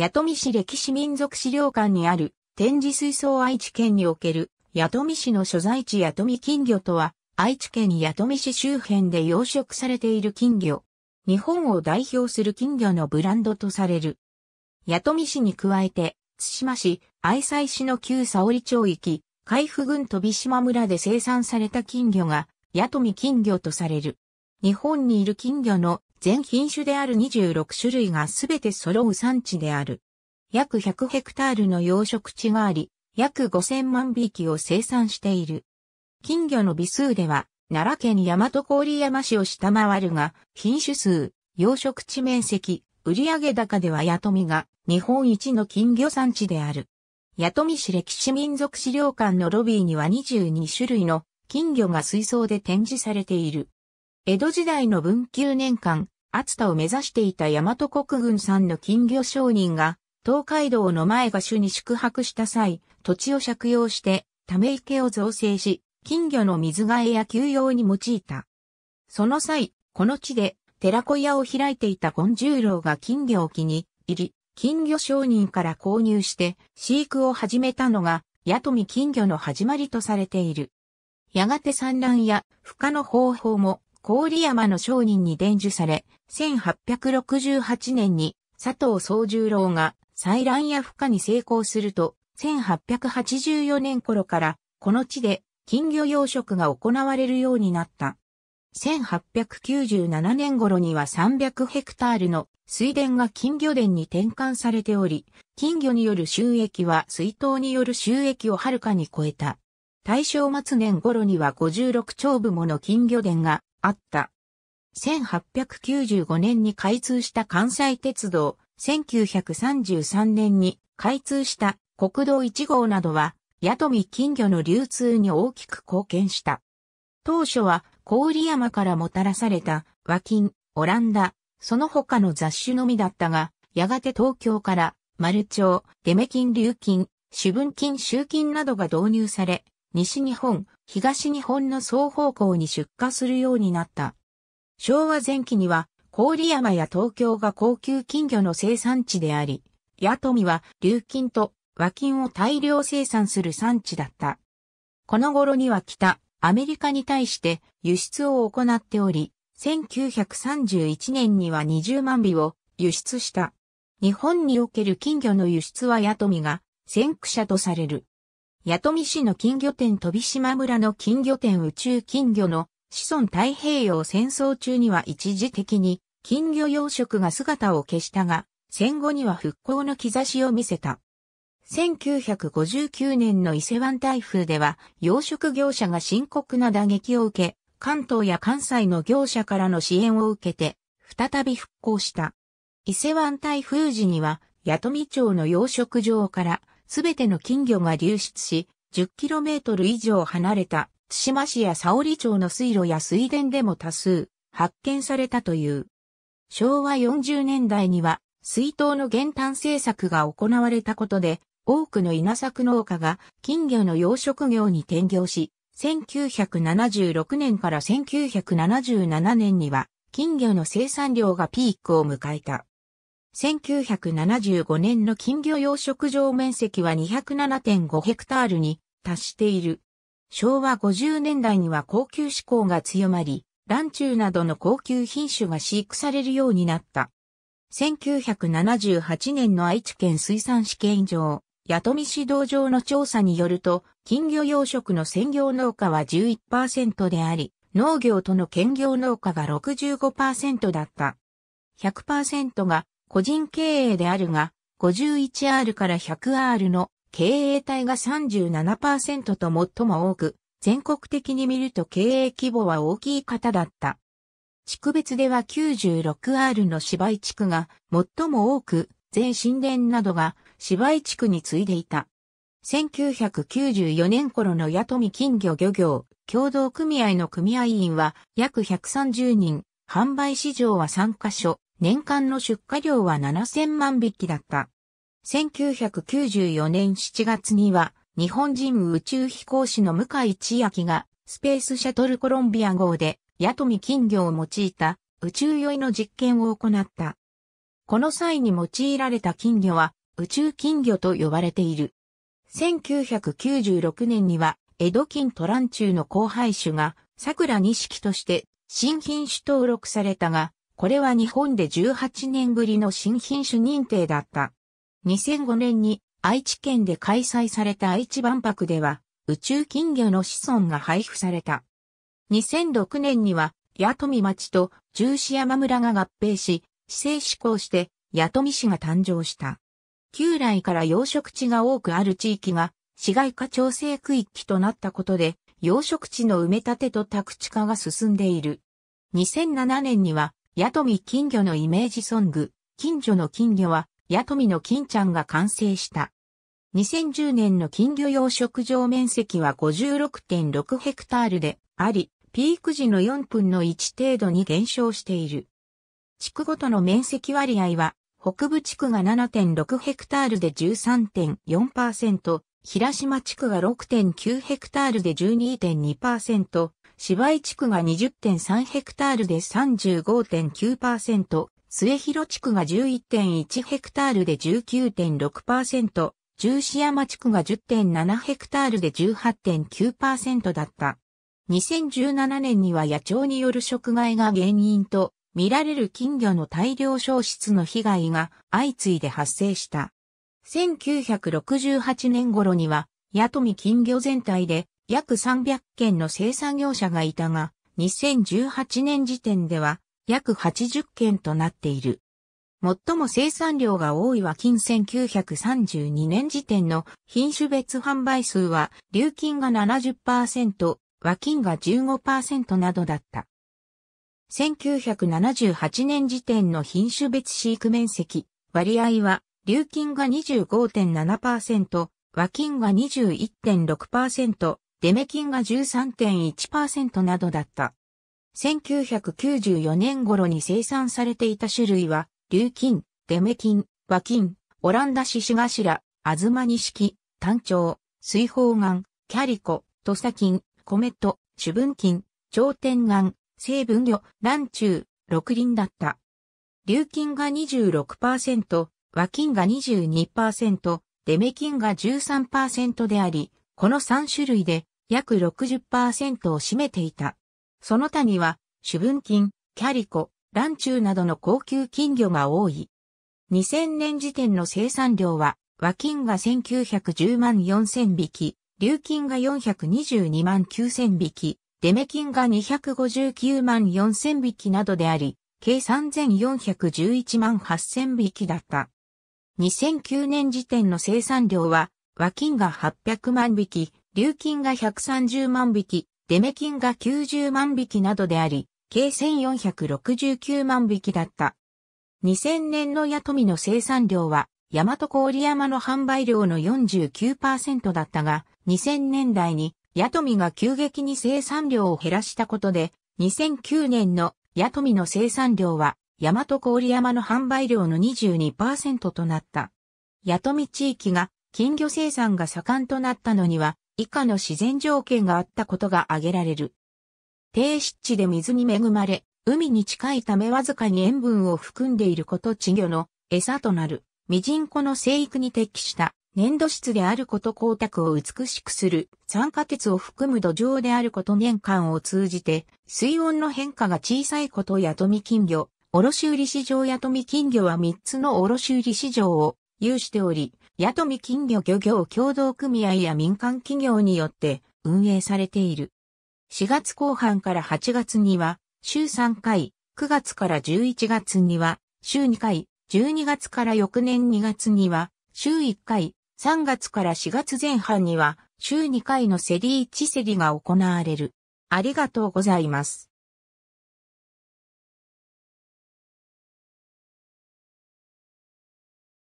弥富市歴史民族資料館にある展示水槽愛知県における弥富市の所在地弥富金魚とは愛知県弥富市周辺で養殖されている金魚。日本を代表する金魚のブランドとされる。弥富市に加えて、津島市、愛西市の旧沙織町域、海部郡飛島村で生産された金魚が、弥富金魚とされる。日本にいる金魚の全品種である26種類がすべて揃う産地である。約100ヘクタールの養殖地があり、約5000万匹を生産している。金魚の尾数では、奈良県大和郡山市を下回るが、品種数、養殖地面積、売上高では八富が日本一の金魚産地である。八富市歴史民族資料館のロビーには22種類の金魚が水槽で展示されている。江戸時代の文久年間、熱田を目指していた大和国軍さんの金魚商人が、東海道の前が主に宿泊した際、土地を借用して、ため池を造成し、金魚の水替えや休養に用いた。その際、この地で、寺子屋を開いていた権十郎が金魚を気に入り、金魚商人から購入して、飼育を始めたのが、八富金魚の始まりとされている。やがて産卵や孵化の方法も郡山の商人に伝授され、1868年に佐藤宗十郎が採卵や孵化に成功すると、1884年頃からこの地で金魚養殖が行われるようになった。1897年頃には300ヘクタールの水田が金魚田に転換されており、金魚による収益は水筒による収益をはるかに超えた。大正末年頃には56丁部もの金魚田があった。1895年に開通した関西鉄道、1933年に開通した国道1号などは、八富金魚の流通に大きく貢献した。当初は郡山からもたらされた和金、オランダ、その他の雑種のみだったが、やがて東京から丸町、デメ金、流金、主文金、集金などが導入され、西日本、東日本の双方向に出荷するようになった。昭和前期には、郡山や東京が高級金魚の生産地であり、八富は流金と和金を大量生産する産地だった。この頃には北、アメリカに対して輸出を行っており、1931年には20万尾を輸出した。日本における金魚の輸出は八富が先駆者とされる。弥富市の金魚店飛島村の金魚店宇宙金魚の子孫太平洋戦争中には一時的に金魚養殖が姿を消したが、戦後には復興の兆しを見せた。1959年の伊勢湾台風では養殖業者が深刻な打撃を受け、関東や関西の業者からの支援を受けて、再び復興した。伊勢湾台風時には、弥富町の養殖場からすべての金魚が流出し、10km 以上離れた津島市や沙織町の水路や水田でも多数発見されたという。昭和40年代には水筒の減反政策が行われたことで多くの稲作農家が金魚の養殖業に転業し、1976年から1977年には金魚の生産量がピークを迎えた。1975年の金魚養殖場面積は207.5ヘクタールに達している。昭和50年代には高級志向が強まり、ランチューなどの高級品種が飼育されるようになった。1978年の愛知県水産試験場、八富市道場の調査によると、金魚養殖の専業農家は11%であり、農業との兼業農家が65%だった。100%が個人経営であるが、51R から 100R の経営体が37%と最も多く、全国的に見ると経営規模は大きい方だった。地区別では 96R の芝居地区が最も多く、全神殿などが芝居地区に次いでいた。1994年頃の八富金魚漁業協同組合の組合員は約130人、販売市場は3カ所、年間の出荷量は7000万匹だった。1994年7月には、日本人宇宙飛行士の向井千明が、スペースシャトルコロンビア号で、ヤトミ金魚を用いた宇宙酔いの実験を行った。この際に用いられた金魚は、宇宙金魚と呼ばれている。1996年には、江戸金トランチューの交配種が、桜錦として新品種登録されたが、これは日本で18年ぶりの新品種認定だった。2005年に愛知県で開催された愛知万博では宇宙金魚の子孫が配布された。2006年には八富町と十四山村が合併し、市政施行して八富市が誕生した。旧来から養殖地が多くある地域が市街化調整区域となったことで養殖地の埋め立てと宅地化が進んでいる。2007年にはヤトミ金魚のイメージソング、金魚の金魚は、ヤトミの金ちゃんが完成した。2010年の金魚養殖場面積は56.6ヘクタールであり、ピーク時の4分の1程度に減少している。地区ごとの面積割合は、北部地区が7.6ヘクタールで13.4%、平島地区が6.9ヘクタールで12.2%、芝居地区が20.3ヘクタールで35.9%、末広地区が11.1ヘクタールで19.6%、十四山地区が10.7ヘクタールで18.9%だった。2017年には野鳥による食害が原因と、見られる金魚の大量消失の被害が相次いで発生した。1968年頃には、八ミ金魚全体で約300件の生産業者がいたが、2018年時点では約80件となっている。最も生産量が多いは近1932年時点の品種別販売数は、流金が70%、和金が15%などだった。1978年時点の品種別飼育面積、割合は、流金が25.7%、和金が21.6%、デメキンが13.1%などだった。1994年頃に生産されていた種類は、硫金、デメキン、和金、オランダ獅子頭、アズマニシキ、単調、水泡岩、キャリコ、土サ金、コメット、主分金、頂点岩、成分魚、ュ中、六輪だった。硫金が26%、和金が22%、デメ金が13%であり、この3種類で約60%を占めていた。その他には、主文金、キャリコ、ランチュウなどの高級金魚が多い。2000年時点の生産量は、和金が1910万4000匹、流金が422万9000匹、デメ金が259万4000匹などであり、計3411万8000匹だった。2009年時点の生産量は、和金が800万匹、流金が130万匹、出目金が90万匹などであり、計1469万匹だった。2000年のヤトミの生産量は、大和郡山の販売量の49%だったが、2000年代にヤトミが急激に生産量を減らしたことで、2009年のヤトミの生産量は、大和郡山の販売量の22%となった。ヤトミ地域が金魚生産が盛んとなったのには、以下の自然条件があったことが挙げられる。低湿地で水に恵まれ、海に近いためわずかに塩分を含んでいること稚魚の餌となる、ミジンコの生育に適した粘土質であること光沢を美しくする酸化鉄を含む土壌であること年間を通じて水温の変化が小さいことや富金魚、卸売市場や富金魚は3つの卸売市場を有しており、と富金魚漁業協同組合や民間企業によって運営されている。4月後半から8月には週3回、9月から11月には週2回、12月から翌年2月には週1回、3月から4月前半には週2回のセリ1セリが行われる。ありがとうございます。